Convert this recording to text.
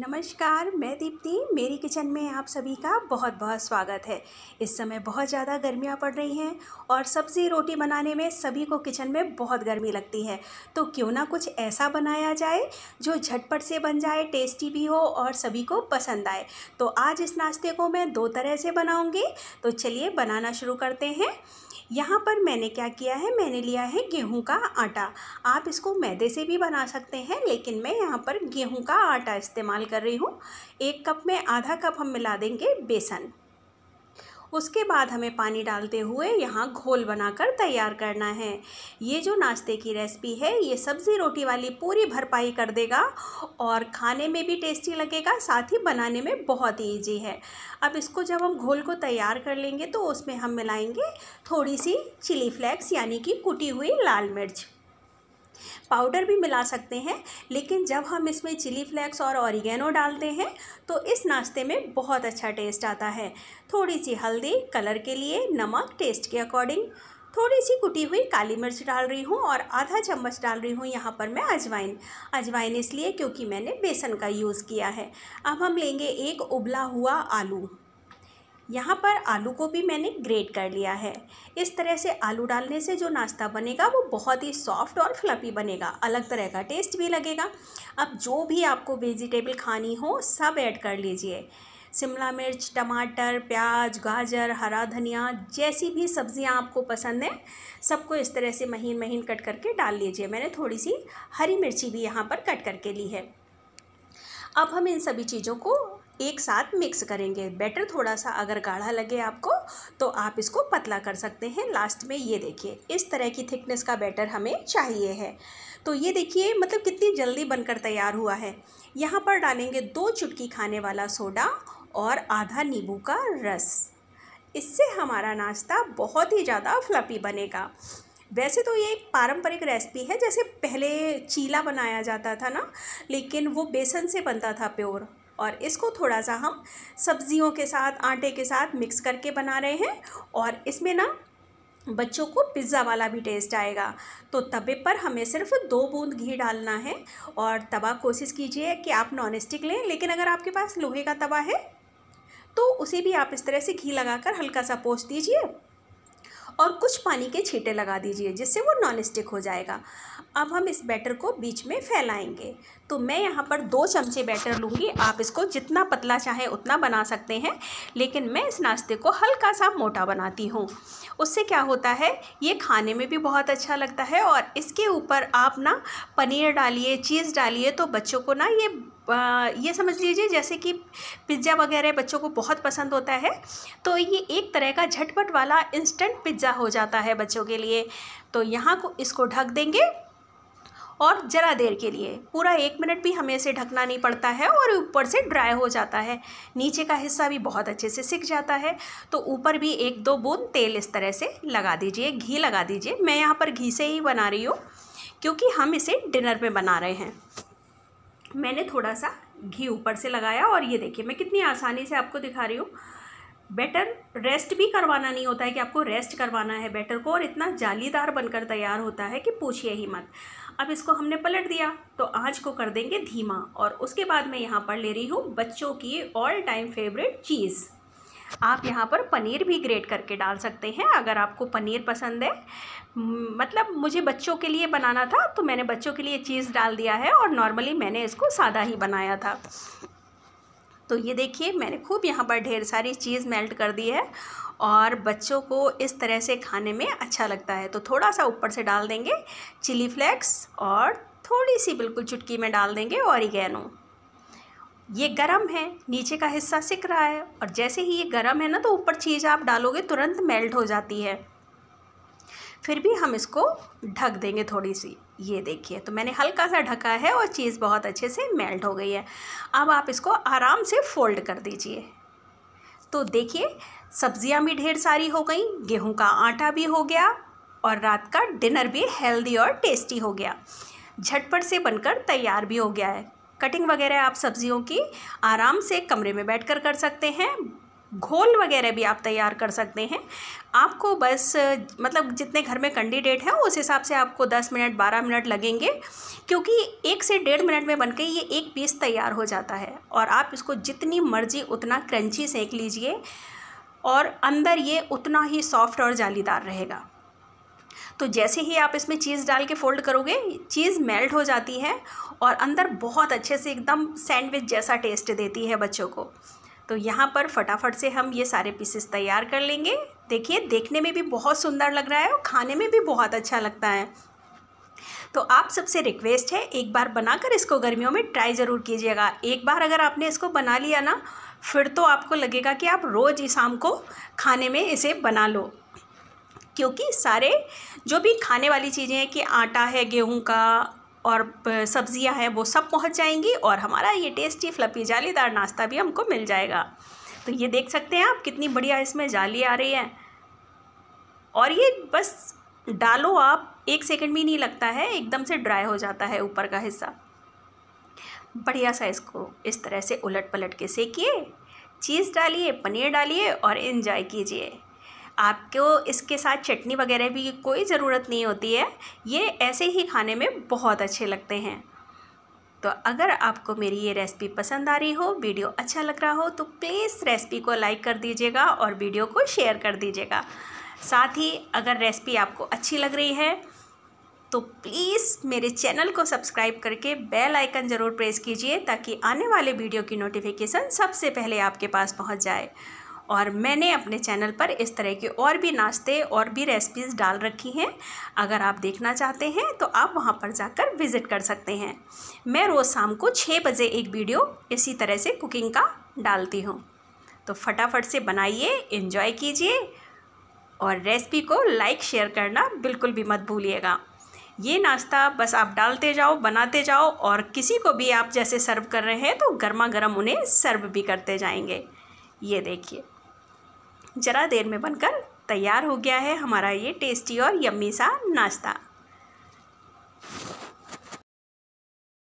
नमस्कार मैं दीप्ति मेरी किचन में आप सभी का बहुत बहुत स्वागत है इस समय बहुत ज़्यादा गर्मियाँ पड़ रही हैं और सब्ज़ी रोटी बनाने में सभी को किचन में बहुत गर्मी लगती है तो क्यों ना कुछ ऐसा बनाया जाए जो झटपट से बन जाए टेस्टी भी हो और सभी को पसंद आए तो आज इस नाश्ते को मैं दो तरह से बनाऊँगी तो चलिए बनाना शुरू करते हैं यहाँ पर मैंने क्या किया है मैंने लिया है गेहूं का आटा आप इसको मैदे से भी बना सकते हैं लेकिन मैं यहाँ पर गेहूं का आटा इस्तेमाल कर रही हूँ एक कप में आधा कप हम मिला देंगे बेसन उसके बाद हमें पानी डालते हुए यहाँ घोल बनाकर तैयार करना है ये जो नाश्ते की रेसिपी है ये सब्ज़ी रोटी वाली पूरी भरपाई कर देगा और खाने में भी टेस्टी लगेगा साथ ही बनाने में बहुत ईजी है अब इसको जब हम घोल को तैयार कर लेंगे तो उसमें हम मिलाएंगे थोड़ी सी चिली फ्लैक्स यानी कि कुटी हुई लाल मिर्च पाउडर भी मिला सकते हैं लेकिन जब हम इसमें चिली फ्लेक्स और ऑरिगेनो डालते हैं तो इस नाश्ते में बहुत अच्छा टेस्ट आता है थोड़ी सी हल्दी कलर के लिए नमक टेस्ट के अकॉर्डिंग थोड़ी सी कुटी हुई काली मिर्च डाल रही हूँ और आधा चम्मच डाल रही हूँ यहाँ पर मैं अजवाइन अजवाइन इसलिए क्योंकि मैंने बेसन का यूज़ किया है अब हम लेंगे एक उबला हुआ आलू यहाँ पर आलू को भी मैंने ग्रेट कर लिया है इस तरह से आलू डालने से जो नाश्ता बनेगा वो बहुत ही सॉफ्ट और फ्लफ़ी बनेगा अलग तरह का टेस्ट भी लगेगा अब जो भी आपको वेजिटेबल खानी हो सब ऐड कर लीजिए शिमला मिर्च टमाटर प्याज गाजर हरा धनिया जैसी भी सब्ज़ियाँ आपको पसंद हैं सबको इस तरह से महीन महीन कट करके डाल लीजिए मैंने थोड़ी सी हरी मिर्ची भी यहाँ पर कट करके ली है अब हम इन सभी चीज़ों को एक साथ मिक्स करेंगे बैटर थोड़ा सा अगर गाढ़ा लगे आपको तो आप इसको पतला कर सकते हैं लास्ट में ये देखिए इस तरह की थिकनेस का बैटर हमें चाहिए है तो ये देखिए मतलब कितनी जल्दी बनकर तैयार हुआ है यहाँ पर डालेंगे दो चुटकी खाने वाला सोडा और आधा नींबू का रस इससे हमारा नाश्ता बहुत ही ज़्यादा फ्लपी बनेगा वैसे तो ये एक पारंपरिक रेसिपी है जैसे पहले चीला बनाया जाता था ना लेकिन वो बेसन से बनता था प्योर और इसको थोड़ा सा हम सब्जियों के साथ आटे के साथ मिक्स करके बना रहे हैं और इसमें ना बच्चों को पिज़्ज़ा वाला भी टेस्ट आएगा तो तवे पर हमें सिर्फ दो बूंद घी डालना है और तवा कोशिश कीजिए कि आप नॉन स्टिक लें लेकिन अगर आपके पास लोहे का तवा है तो उसे भी आप इस तरह से घी लगाकर हल्का सा पोछ दीजिए और कुछ पानी के छींटे लगा दीजिए जिससे वो नॉन स्टिक हो जाएगा अब हम इस बैटर को बीच में फैलाएंगे तो मैं यहाँ पर दो चमचे बैटर लूँगी आप इसको जितना पतला चाहे उतना बना सकते हैं लेकिन मैं इस नाश्ते को हल्का सा मोटा बनाती हूँ उससे क्या होता है ये खाने में भी बहुत अच्छा लगता है और इसके ऊपर आप ना पनीर डालिए चीज़ डालिए तो बच्चों को ना ये ये समझ लीजिए जैसे कि पिज्ज़ा वगैरह बच्चों को बहुत पसंद होता है तो ये एक तरह का झटपट वाला इंस्टेंट पिज्ज़ा हो जाता है बच्चों के लिए तो यहाँ को इसको ढक देंगे और ज़रा देर के लिए पूरा एक मिनट भी हमें इसे ढकना नहीं पड़ता है और ऊपर से ड्राई हो जाता है नीचे का हिस्सा भी बहुत अच्छे से सिक जाता है तो ऊपर भी एक दो बूंद तेल इस तरह से लगा दीजिए घी लगा दीजिए मैं यहाँ पर घी से ही बना रही हूँ क्योंकि हम इसे डिनर में बना रहे हैं मैंने थोड़ा सा घी ऊपर से लगाया और ये देखिए मैं कितनी आसानी से आपको दिखा रही हूँ बैटर रेस्ट भी करवाना नहीं होता है कि आपको रेस्ट करवाना है बैटर को और इतना जालीदार बनकर तैयार होता है कि पूछिए ही मत अब इसको हमने पलट दिया तो आँच को कर देंगे धीमा और उसके बाद मैं यहाँ पर ले रही हूँ बच्चों की ऑल टाइम फेवरेट चीज़ आप यहाँ पर पनीर भी ग्रेट करके डाल सकते हैं अगर आपको पनीर पसंद है मतलब मुझे बच्चों के लिए बनाना था तो मैंने बच्चों के लिए चीज़ डाल दिया है और नॉर्मली मैंने इसको सादा ही बनाया था तो ये देखिए मैंने खूब यहाँ पर ढेर सारी चीज़ मेल्ट कर दी है और बच्चों को इस तरह से खाने में अच्छा लगता है तो थोड़ा सा ऊपर से डाल देंगे चिली फ्लेक्स और थोड़ी सी बिल्कुल चुटकी में डाल देंगे और ये गर्म है नीचे का हिस्सा सिक रहा है और जैसे ही ये गर्म है ना तो ऊपर चीज़ आप डालोगे तुरंत मेल्ट हो जाती है फिर भी हम इसको ढक देंगे थोड़ी सी ये देखिए तो मैंने हल्का सा ढका है और चीज़ बहुत अच्छे से मेल्ट हो गई है अब आप इसको आराम से फोल्ड कर दीजिए तो देखिए सब्जियां भी ढेर सारी हो गई गेहूं का आटा भी हो गया और रात का डिनर भी हेल्दी और टेस्टी हो गया झटपट से बनकर तैयार भी हो गया है कटिंग वगैरह आप सब्जियों की आराम से कमरे में बैठकर कर सकते हैं घोल वगैरह भी आप तैयार कर सकते हैं आपको बस मतलब जितने घर में कैंडिडेट हैं उस हिसाब से आपको 10 मिनट 12 मिनट लगेंगे क्योंकि एक से डेढ़ मिनट में बनके ये एक पीस तैयार हो जाता है और आप इसको जितनी मर्जी उतना क्रंची सेक लीजिए और अंदर ये उतना ही सॉफ्ट और जालीदार रहेगा तो जैसे ही आप इसमें चीज़ डाल के फोल्ड करोगे चीज़ मेल्ट हो जाती है और अंदर बहुत अच्छे से एकदम सैंडविच जैसा टेस्ट देती है बच्चों को तो यहाँ पर फटाफट से हम ये सारे पीसेस तैयार कर लेंगे देखिए देखने में भी बहुत सुंदर लग रहा है और खाने में भी बहुत अच्छा लगता है तो आप सबसे रिक्वेस्ट है एक बार बनाकर इसको गर्मियों में ट्राई ज़रूर कीजिएगा एक बार अगर आपने इसको बना लिया ना फिर तो आपको लगेगा कि आप रोज़ ही शाम को खाने में इसे बना लो क्योंकि सारे जो भी खाने वाली चीज़ें हैं कि आटा है गेहूं का और सब्ज़ियां हैं वो सब पहुंच जाएंगी और हमारा ये टेस्टी फ्लपी जालीदार नाश्ता भी हमको मिल जाएगा तो ये देख सकते हैं आप कितनी बढ़िया इसमें जाली आ रही है और ये बस डालो आप एक सेकंड भी नहीं लगता है एकदम से ड्राई हो जाता है ऊपर का हिस्सा बढ़िया सा इसको इस तरह से उलट पलट के सेकिए चीज़ डालिए पनीर डालिए और इन्जॉय कीजिए आपको इसके साथ चटनी वगैरह भी कोई ज़रूरत नहीं होती है ये ऐसे ही खाने में बहुत अच्छे लगते हैं तो अगर आपको मेरी ये रेसिपी पसंद आ रही हो वीडियो अच्छा लग रहा हो तो प्लीज़ रेसिपी को लाइक कर दीजिएगा और वीडियो को शेयर कर दीजिएगा साथ ही अगर रेसिपी आपको अच्छी लग रही है तो प्लीज़ मेरे चैनल को सब्सक्राइब करके बेल आइकन ज़रूर प्रेस कीजिए ताकि आने वाले वीडियो की नोटिफिकेशन सबसे पहले आपके पास पहुंच जाए और मैंने अपने चैनल पर इस तरह के और भी नाश्ते और भी रेसिपीज़ डाल रखी हैं अगर आप देखना चाहते हैं तो आप वहाँ पर जाकर विज़िट कर सकते हैं मैं रोज़ शाम को छः बजे एक वीडियो इसी तरह से कुकिंग का डालती हूँ तो फटाफट से बनाइए इन्जॉय कीजिए और रेसिपी को लाइक शेयर करना बिल्कुल भी मत भूलिएगा ये नाश्ता बस आप डालते जाओ बनाते जाओ और किसी को भी आप जैसे सर्व कर रहे हैं तो गर्मा गर्म उन्हें सर्व भी करते जाएंगे ये देखिए ज़रा देर में बनकर तैयार हो गया है हमारा ये टेस्टी और यम्मी सा नाश्ता